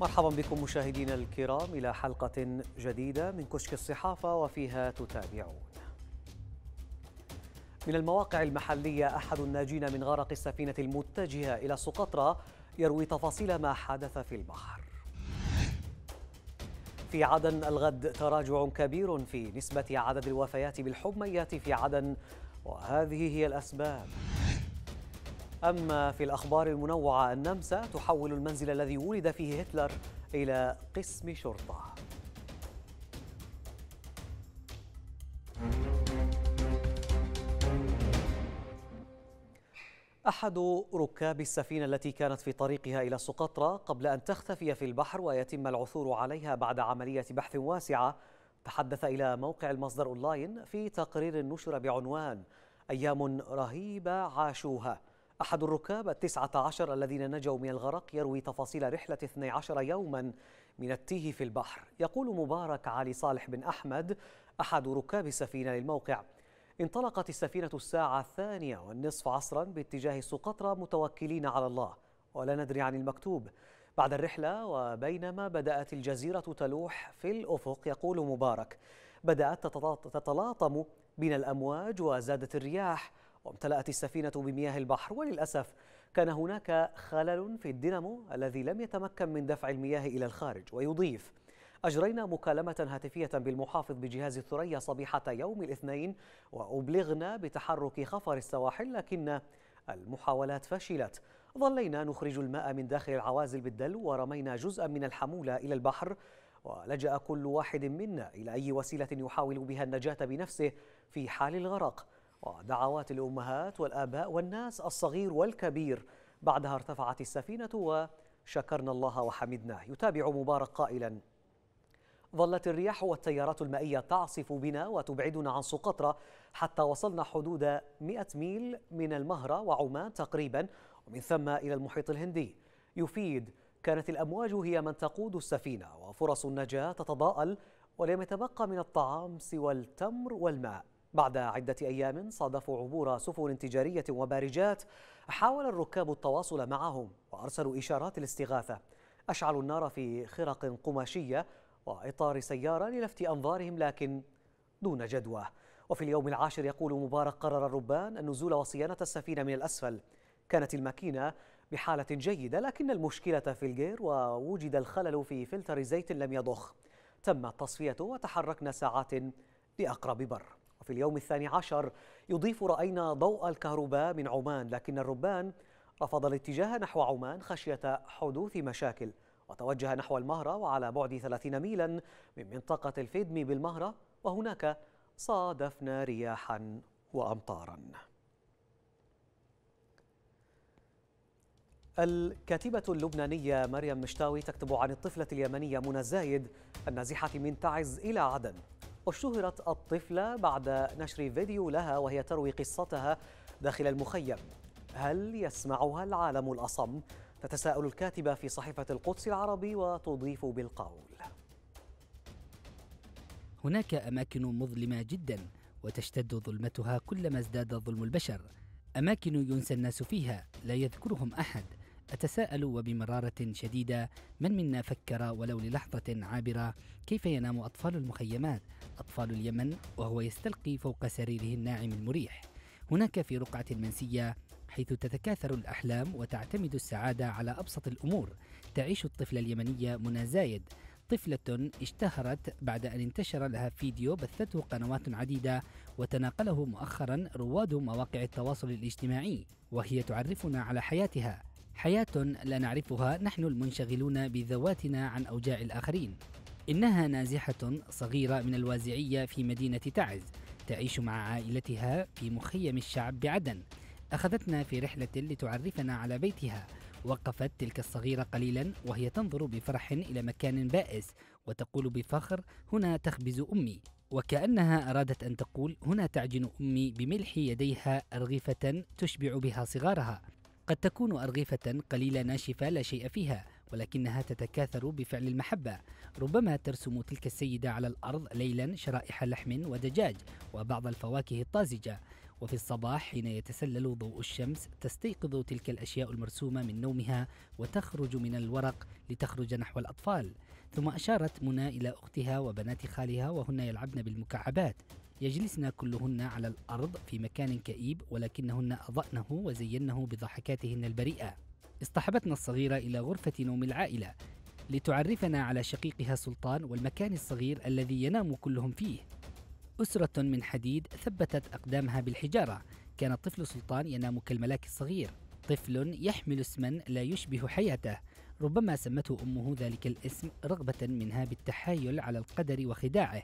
مرحبا بكم مشاهدينا الكرام إلى حلقة جديدة من كشك الصحافة وفيها تتابعون من المواقع المحلية أحد الناجين من غرق السفينة المتجهة إلى سقطرى يروي تفاصيل ما حدث في البحر في عدن الغد تراجع كبير في نسبة عدد الوفيات بالحميات في عدن وهذه هي الأسباب أما في الأخبار المنوعة النمسا تحول المنزل الذي ولد فيه هتلر إلى قسم شرطة أحد ركاب السفينة التي كانت في طريقها إلى سقطرى قبل أن تختفي في البحر ويتم العثور عليها بعد عملية بحث واسعة تحدث إلى موقع المصدر أونلاين في تقرير نشر بعنوان أيام رهيبة عاشوها أحد الركاب التسعة عشر الذين نجوا من الغرق يروي تفاصيل رحلة 12 يوما من التيه في البحر يقول مبارك علي صالح بن أحمد أحد ركاب السفينة للموقع انطلقت السفينة الساعة الثانية والنصف عصرا باتجاه سقطرى متوكلين على الله ولا ندري عن المكتوب بعد الرحلة وبينما بدأت الجزيرة تلوح في الأفق يقول مبارك بدأت تتلاطم بين الأمواج وزادت الرياح وامتلأت السفينة بمياه البحر وللأسف كان هناك خلل في الدينامو الذي لم يتمكن من دفع المياه إلى الخارج ويضيف أجرينا مكالمة هاتفية بالمحافظ بجهاز الثريا صبيحة يوم الاثنين وأبلغنا بتحرك خفر السواحل لكن المحاولات فشلت ظلينا نخرج الماء من داخل العوازل بالدلو ورمينا جزءا من الحمولة إلى البحر ولجأ كل واحد منا إلى أي وسيلة يحاول بها النجاة بنفسه في حال الغرق ودعوات الأمهات والآباء والناس الصغير والكبير بعدها ارتفعت السفينة وشكرنا الله وحمدناه يتابع مبارك قائلا ظلت الرياح والتيارات المائية تعصف بنا وتبعدنا عن سقطرى حتى وصلنا حدود 100 ميل من المهرة وعمان تقريبا ومن ثم إلى المحيط الهندي يفيد كانت الأمواج هي من تقود السفينة وفرص النجاة تتضاءل ولم يتبقى من الطعام سوى التمر والماء بعد عدة أيام صادفوا عبور سفن تجارية وبارجات حاول الركاب التواصل معهم وأرسلوا إشارات الاستغاثة أشعلوا النار في خرق قماشية وإطار سيارة للفت أنظارهم لكن دون جدوى وفي اليوم العاشر يقول مبارك قرر الربان النزول وصيانة السفينة من الأسفل كانت الماكينة بحالة جيدة لكن المشكلة في الجير ووجد الخلل في فلتر زيت لم يضخ تم تصفيته وتحركنا ساعات لأقرب بر وفي اليوم الثاني عشر يضيف رأينا ضوء الكهرباء من عمان لكن الربان رفض الاتجاه نحو عمان خشية حدوث مشاكل وتوجه نحو المهرة وعلى بعد 30 ميلا من منطقة الفيدمي بالمهرة وهناك صادفنا رياحا وأمطارا الكاتبة اللبنانية مريم مشتاوي تكتب عن الطفلة اليمنية منى زايد النازحة من تعز إلى عدن واشتهرت الطفلة بعد نشر فيديو لها وهي تروي قصتها داخل المخيم هل يسمعها العالم الأصم؟ تتساءل الكاتبة في صحيفة القدس العربي وتضيف بالقول هناك أماكن مظلمة جدا وتشتد ظلمتها كلما ازداد ظلم البشر أماكن ينسى الناس فيها لا يذكرهم أحد أتساءل وبمرارة شديدة من منا فكر ولو للحظة عابرة كيف ينام أطفال المخيمات أطفال اليمن وهو يستلقي فوق سريره الناعم المريح هناك في رقعة منسية حيث تتكاثر الأحلام وتعتمد السعادة على أبسط الأمور تعيش الطفلة اليمنية منى زايد طفلة اشتهرت بعد أن انتشر لها فيديو بثته قنوات عديدة وتناقله مؤخرا رواد مواقع التواصل الاجتماعي وهي تعرفنا على حياتها حياة لا نعرفها نحن المنشغلون بذواتنا عن أوجاع الآخرين إنها نازحة صغيرة من الوازعية في مدينة تعز تعيش مع عائلتها في مخيم الشعب بعدن أخذتنا في رحلة لتعرفنا على بيتها وقفت تلك الصغيرة قليلا وهي تنظر بفرح إلى مكان بائس وتقول بفخر هنا تخبز أمي وكأنها أرادت أن تقول هنا تعجن أمي بملح يديها أرغفة تشبع بها صغارها قد تكون أرغفة قليلة ناشفة لا شيء فيها ولكنها تتكاثر بفعل المحبة ربما ترسم تلك السيدة على الأرض ليلا شرائح لحم ودجاج وبعض الفواكه الطازجة وفي الصباح حين يتسلل ضوء الشمس تستيقظ تلك الأشياء المرسومة من نومها وتخرج من الورق لتخرج نحو الأطفال ثم أشارت منى إلى أختها وبنات خالها وهن يلعبن بالمكعبات يجلسن كلهن على الأرض في مكان كئيب ولكنهن أضأنه وزينه بضحكاتهن البريئة اصطحبتنا الصغيرة إلى غرفة نوم العائلة لتعرفنا على شقيقها سلطان والمكان الصغير الذي ينام كلهم فيه أسرة من حديد ثبتت أقدامها بالحجارة كان الطفل سلطان ينام كالملاك الصغير طفل يحمل اسما لا يشبه حياته ربما سمته امه ذلك الاسم رغبه منها بالتحايل على القدر وخداعه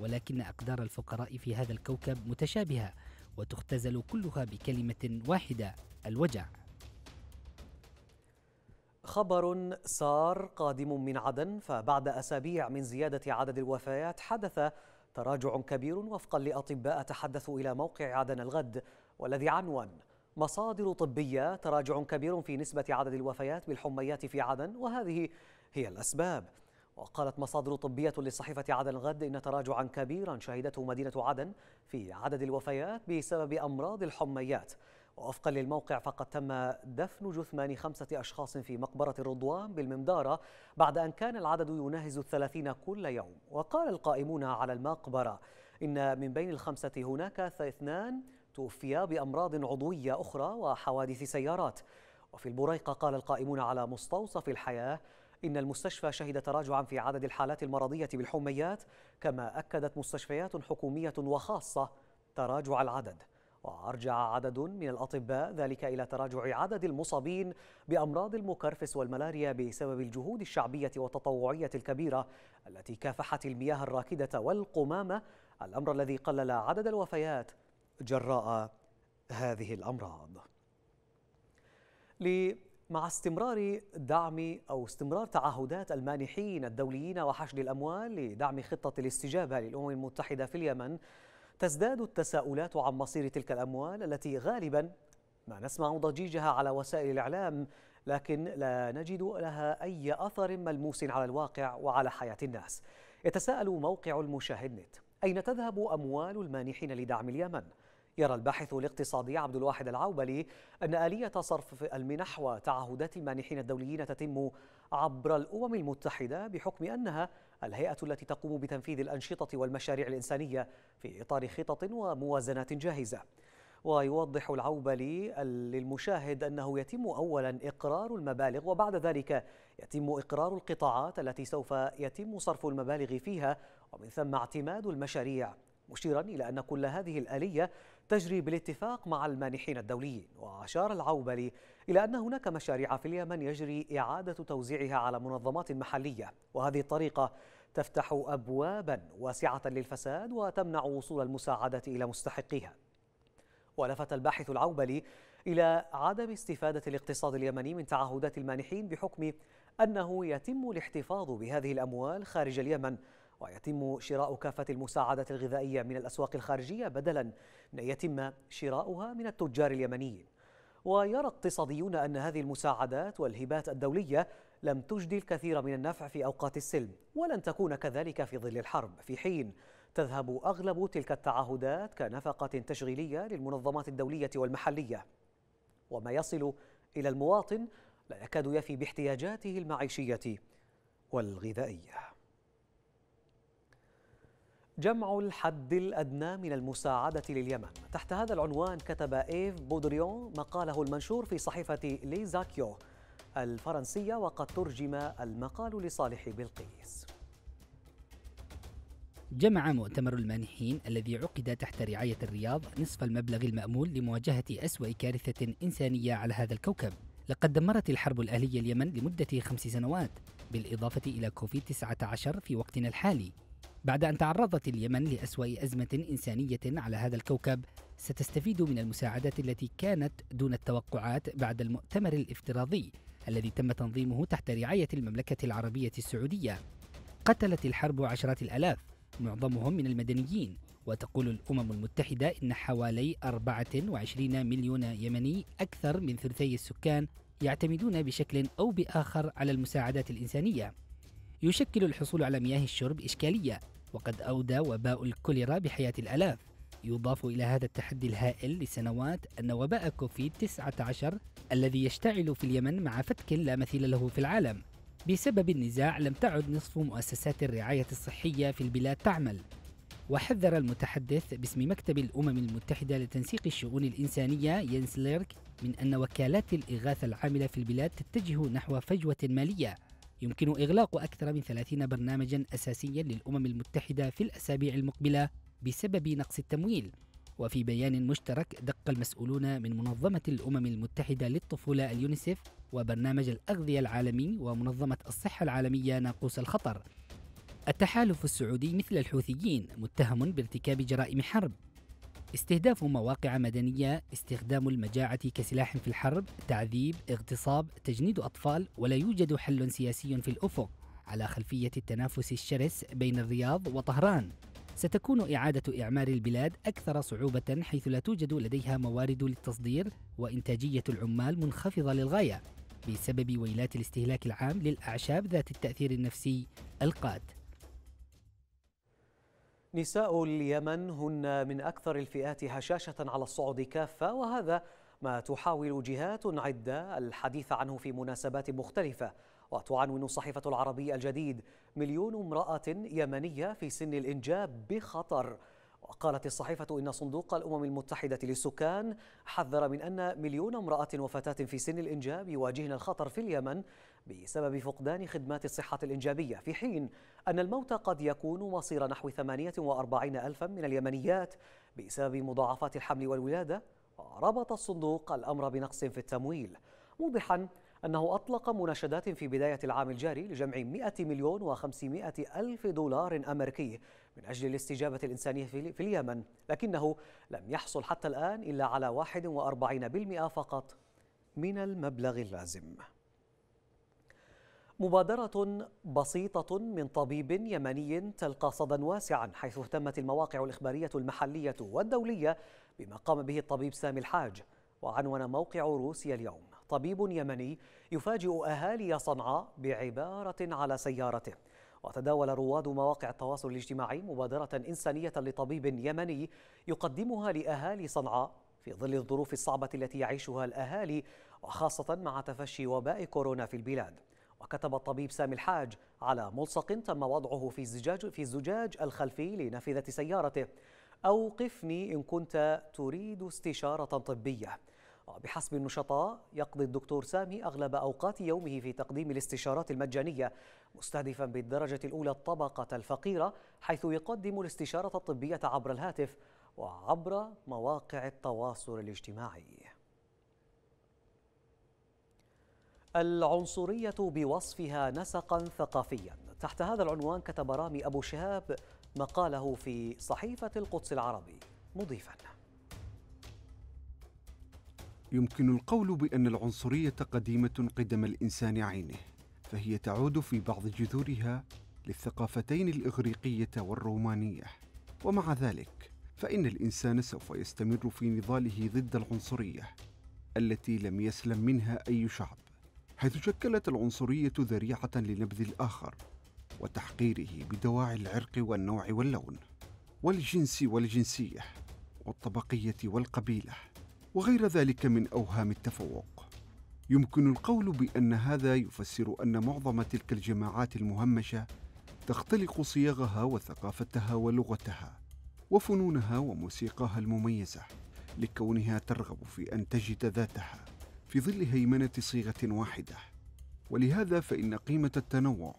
ولكن أقدار الفقراء في هذا الكوكب متشابهة وتختزل كلها بكلمة واحدة الوجع. خبر سار قادم من عدن فبعد أسابيع من زيادة عدد الوفيات حدث تراجع كبير وفقا لأطباء تحدثوا إلى موقع عدن الغد والذي عنوان مصادر طبية تراجع كبير في نسبة عدد الوفيات بالحميات في عدن وهذه هي الأسباب وقالت مصادر طبية لصحيفة عدن الغد إن تراجعا كبيرا شهدته مدينة عدن في عدد الوفيات بسبب أمراض الحميات ووفقا للموقع فقد تم دفن جثمان خمسة أشخاص في مقبرة الرضوان بالممدارة بعد أن كان العدد يناهز الثلاثين كل يوم وقال القائمون على المقبرة إن من بين الخمسة هناك اثنان توفيا بأمراض عضوية أخرى وحوادث سيارات وفي البريقة قال القائمون على مستوصف الحياة إن المستشفى شهد تراجعا في عدد الحالات المرضية بالحميات كما أكدت مستشفيات حكومية وخاصة تراجع العدد وأرجع عدد من الأطباء ذلك إلى تراجع عدد المصابين بأمراض المكرفس والملاريا بسبب الجهود الشعبية والتطوعية الكبيرة التي كافحت المياه الراكدة والقمامة الأمر الذي قلل عدد الوفيات جراء هذه الأمراض مع استمرار دعم أو استمرار تعهدات المانحين الدوليين وحشد الأموال لدعم خطة الاستجابة للأمم المتحدة في اليمن تزداد التساؤلات عن مصير تلك الأموال التي غالبا ما نسمع ضجيجها على وسائل الإعلام لكن لا نجد لها أي أثر ملموس على الواقع وعلى حياة الناس يتساءل موقع المشاهد نت أين تذهب أموال المانحين لدعم اليمن؟ يرى الباحث الاقتصادي عبد الواحد العوبلي أن آلية صرف المنح وتعهدات المانحين الدوليين تتم عبر الأمم المتحدة بحكم أنها الهيئة التي تقوم بتنفيذ الأنشطة والمشاريع الإنسانية في إطار خطط وموازنات جاهزة ويوضح العوبلي للمشاهد أنه يتم أولا إقرار المبالغ وبعد ذلك يتم إقرار القطاعات التي سوف يتم صرف المبالغ فيها ومن ثم اعتماد المشاريع مشيرا إلى أن كل هذه الآلية تجري بالاتفاق مع المانحين الدوليين وأشار العوبلي إلى أن هناك مشاريع في اليمن يجري إعادة توزيعها على منظمات محلية وهذه الطريقة تفتح أبوابا واسعة للفساد وتمنع وصول المساعدة إلى مستحقيها ولفت الباحث العوبلي إلى عدم استفادة الاقتصاد اليمني من تعهدات المانحين بحكم أنه يتم الاحتفاظ بهذه الأموال خارج اليمن ويتم شراء كافة المساعدة الغذائية من الأسواق الخارجية بدلا من أن يتم شراؤها من التجار اليمنيين ويرى اقتصاديون أن هذه المساعدات والهبات الدولية لم تجدي الكثير من النفع في أوقات السلم ولن تكون كذلك في ظل الحرب في حين تذهب أغلب تلك التعهدات كنفقة تشغيلية للمنظمات الدولية والمحلية وما يصل إلى المواطن لا يكاد يفي باحتياجاته المعيشية والغذائية جمع الحد الأدنى من المساعدة لليمن تحت هذا العنوان كتب إيف بودريون مقاله المنشور في صحيفة ليزاكيو الفرنسية وقد ترجم المقال لصالح بلقيس جمع مؤتمر المانحين الذي عقد تحت رعاية الرياض نصف المبلغ المأمول لمواجهة أسوأ كارثة إنسانية على هذا الكوكب لقد دمرت الحرب الأهلية اليمن لمدة خمس سنوات بالإضافة إلى كوفيد 19 في وقتنا الحالي بعد أن تعرضت اليمن لأسوأ أزمة إنسانية على هذا الكوكب ستستفيد من المساعدات التي كانت دون التوقعات بعد المؤتمر الافتراضي الذي تم تنظيمه تحت رعاية المملكة العربية السعودية قتلت الحرب عشرات الآلاف معظمهم من المدنيين وتقول الأمم المتحدة إن حوالي 24 مليون يمني أكثر من ثلثي السكان يعتمدون بشكل أو بآخر على المساعدات الإنسانية يشكل الحصول على مياه الشرب إشكالية وقد أودى وباء الكوليرا بحياة الآلاف يضاف إلى هذا التحدي الهائل لسنوات أن وباء كوفيد 19 الذي يشتعل في اليمن مع فتك لا مثيل له في العالم بسبب النزاع لم تعد نصف مؤسسات الرعاية الصحية في البلاد تعمل وحذر المتحدث باسم مكتب الأمم المتحدة لتنسيق الشؤون الإنسانية ينس ليرك من أن وكالات الإغاثة العاملة في البلاد تتجه نحو فجوة مالية يمكن إغلاق أكثر من 30 برنامجا أساسيا للأمم المتحدة في الأسابيع المقبلة بسبب نقص التمويل وفي بيان مشترك دق المسؤولون من منظمة الأمم المتحدة للطفولة اليونيسف وبرنامج الأغذية العالمي ومنظمة الصحة العالمية ناقوس الخطر التحالف السعودي مثل الحوثيين متهم بارتكاب جرائم حرب استهداف مواقع مدنية استخدام المجاعة كسلاح في الحرب تعذيب اغتصاب تجنيد أطفال ولا يوجد حل سياسي في الأفق على خلفية التنافس الشرس بين الرياض وطهران ستكون إعادة إعمار البلاد أكثر صعوبة حيث لا توجد لديها موارد للتصدير وإنتاجية العمال منخفضة للغاية بسبب ويلات الاستهلاك العام للأعشاب ذات التأثير النفسي القات نساء اليمن هن من أكثر الفئات هشاشة على الصعود كافة وهذا ما تحاول جهات عدة الحديث عنه في مناسبات مختلفة وتعنون صحيفة العربي الجديد مليون امرأة يمنية في سن الإنجاب بخطر وقالت الصحيفة إن صندوق الأمم المتحدة للسكان حذر من أن مليون امرأة وفتاة في سن الإنجاب يواجهن الخطر في اليمن بسبب فقدان خدمات الصحة الإنجابية في حين أن الموت قد يكون مصير نحو 48 ألفا من اليمنيات بسبب مضاعفات الحمل والولادة وربط الصندوق الأمر بنقص في التمويل موضحا أنه أطلق مناشدات في بداية العام الجاري لجمع 100 مليون و500 ألف دولار أمريكي من أجل الاستجابة الإنسانية في اليمن لكنه لم يحصل حتى الآن إلا على 41% فقط من المبلغ اللازم مبادرة بسيطة من طبيب يمني تلقى صدى واسعا حيث اهتمت المواقع الإخبارية المحلية والدولية بما قام به الطبيب سامي الحاج وعنون موقع روسيا اليوم طبيب يمني يفاجئ أهالي صنعاء بعبارة على سيارته وتداول رواد مواقع التواصل الاجتماعي مبادرة إنسانية لطبيب يمني يقدمها لأهالي صنعاء في ظل الظروف الصعبة التي يعيشها الأهالي وخاصة مع تفشي وباء كورونا في البلاد وكتب الطبيب سامي الحاج على ملصق تم وضعه في الزجاج في الزجاج الخلفي لنافذة سيارته أوقفني إن كنت تريد استشارة طبية وبحسب آه، النشطاء يقضي الدكتور سامي أغلب أوقات يومه في تقديم الاستشارات المجانية مستهدفا بالدرجة الأولى الطبقة الفقيرة حيث يقدم الاستشارة الطبية عبر الهاتف وعبر مواقع التواصل الاجتماعي العنصرية بوصفها نسقا ثقافيا تحت هذا العنوان كتب رامي أبو شهاب مقاله في صحيفة القدس العربي مضيفاً يمكن القول بأن العنصرية قديمة قدم الإنسان عينه، فهي تعود في بعض جذورها للثقافتين الإغريقية والرومانية، ومع ذلك فإن الإنسان سوف يستمر في نضاله ضد العنصرية التي لم يسلم منها أي شعب، حيث شكلت العنصرية ذريعة لنبذ الآخر وتحقيره بدواعي العرق والنوع واللون، والجنس والجنسية، والطبقية والقبيلة. وغير ذلك من أوهام التفوق يمكن القول بأن هذا يفسر أن معظم تلك الجماعات المهمشة تختلق صياغها وثقافتها ولغتها وفنونها وموسيقاها المميزة لكونها ترغب في أن تجد ذاتها في ظل هيمنة صيغة واحدة ولهذا فإن قيمة التنوع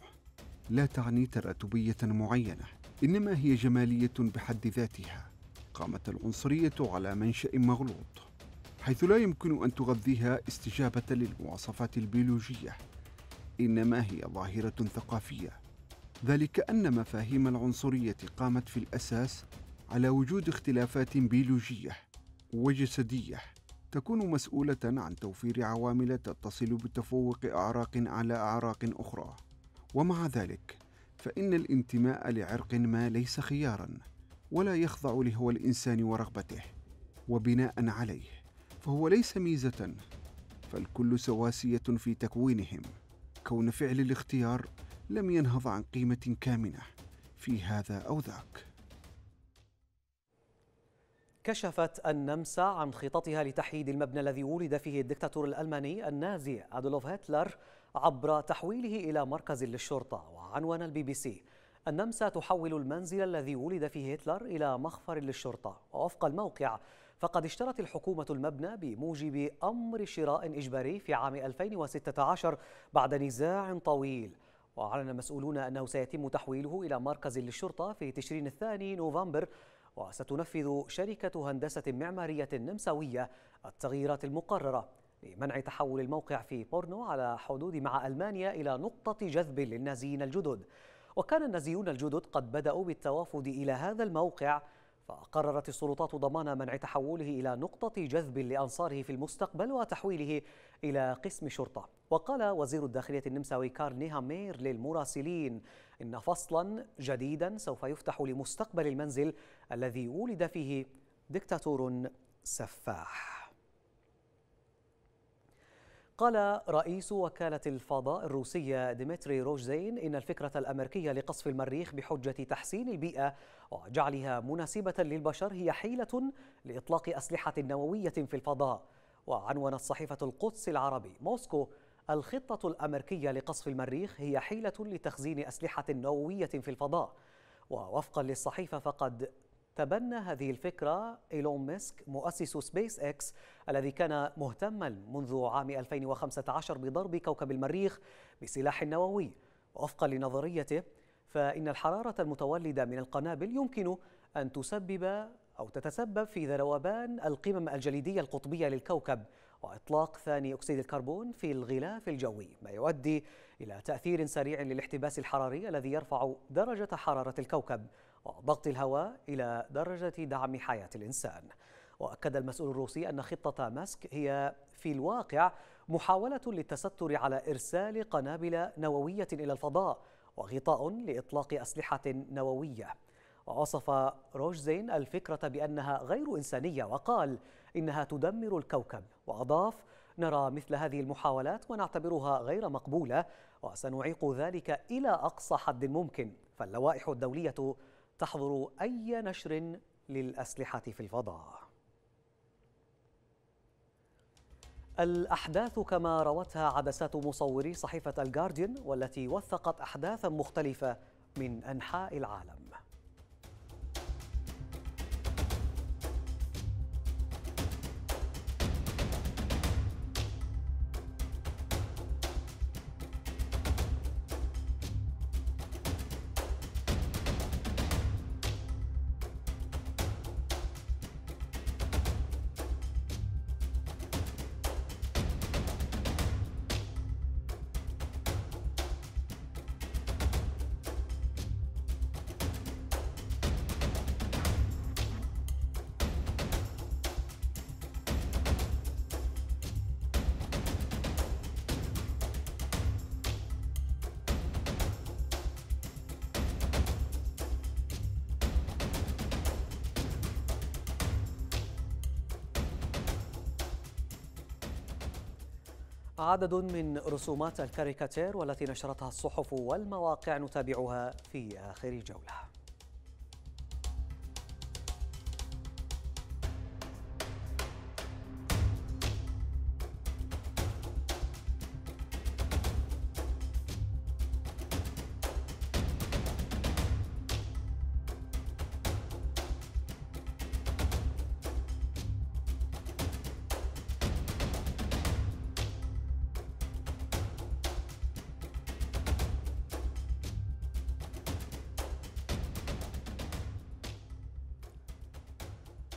لا تعني تراتبية معينة إنما هي جمالية بحد ذاتها قامت العنصرية على منشأ مغلوط حيث لا يمكن أن تغذيها استجابة للمواصفات البيولوجية إنما هي ظاهرة ثقافية ذلك أن مفاهيم العنصرية قامت في الأساس على وجود اختلافات بيولوجية وجسدية تكون مسؤولة عن توفير عوامل تتصل بتفوق أعراق على أعراق أخرى ومع ذلك فإن الانتماء لعرق ما ليس خيارا ولا يخضع لهوى الإنسان ورغبته وبناء عليه فهو ليس ميزة فالكل سواسية في تكوينهم كون فعل الاختيار لم ينهض عن قيمة كامنة في هذا أو ذاك كشفت النمسا عن خططها لتحييد المبنى الذي ولد فيه الدكتاتور الألماني النازي أدولف هتلر عبر تحويله إلى مركز للشرطة وعنوان البي بي سي النمسا تحول المنزل الذي ولد فيه هتلر إلى مخفر للشرطة ووفق الموقع فقد اشترت الحكومة المبنى بموجب أمر شراء إجباري في عام 2016 بعد نزاع طويل وأعلن مسؤولون أنه سيتم تحويله إلى مركز للشرطة في تشرين الثاني نوفمبر وستنفذ شركة هندسة معمارية نمساوية التغييرات المقررة لمنع تحول الموقع في بورنو على حدود مع ألمانيا إلى نقطة جذب للنازيين الجدد وكان النازيون الجدد قد بدأوا بالتوافد إلى هذا الموقع فقررت السلطات ضمان منع تحوله إلى نقطة جذب لأنصاره في المستقبل وتحويله إلى قسم شرطة وقال وزير الداخلية النمساوي كارل نيهامير للمراسلين إن فصلا جديدا سوف يفتح لمستقبل المنزل الذي ولد فيه دكتاتور سفاح قال رئيس وكالة الفضاء الروسية ديمتري روجزين إن الفكرة الأمريكية لقصف المريخ بحجة تحسين البيئة وجعلها مناسبة للبشر هي حيلة لإطلاق أسلحة نووية في الفضاء وعنونت صحيفة القدس العربي موسكو الخطة الأمريكية لقصف المريخ هي حيلة لتخزين أسلحة نووية في الفضاء ووفقا للصحيفة فقد تبنى هذه الفكرة إيلون ميسك مؤسس سبيس إكس الذي كان مهتما منذ عام 2015 بضرب كوكب المريخ بسلاح نووي وفقا لنظريته فإن الحرارة المتولدة من القنابل يمكن أن تسبب أو تتسبب في ذروبان القمم الجليدية القطبية للكوكب وإطلاق ثاني أكسيد الكربون في الغلاف الجوي ما يؤدي إلى تأثير سريع للاحتباس الحراري الذي يرفع درجة حرارة الكوكب وضغط الهواء إلى درجة دعم حياة الإنسان وأكد المسؤول الروسي أن خطة ماسك هي في الواقع محاولة للتستر على إرسال قنابل نووية إلى الفضاء وغطاء لإطلاق أسلحة نووية ووصف روجزين الفكرة بأنها غير إنسانية وقال إنها تدمر الكوكب وأضاف نرى مثل هذه المحاولات ونعتبرها غير مقبولة وسنعيق ذلك إلى أقصى حد ممكن فاللوائح الدولية تحظر أي نشر للأسلحة في الفضاء الأحداث كما روتها عدسات مصوري صحيفة الجارديان والتي وثقت أحداثا مختلفة من أنحاء العالم عدد من رسومات الكاريكاتير والتي نشرتها الصحف والمواقع نتابعها في آخر جولة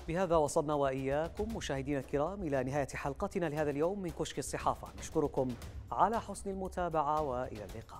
بهذا وصلنا وإياكم مشاهدينا الكرام إلى نهاية حلقتنا لهذا اليوم من كشك الصحافة نشكركم على حسن المتابعة وإلى اللقاء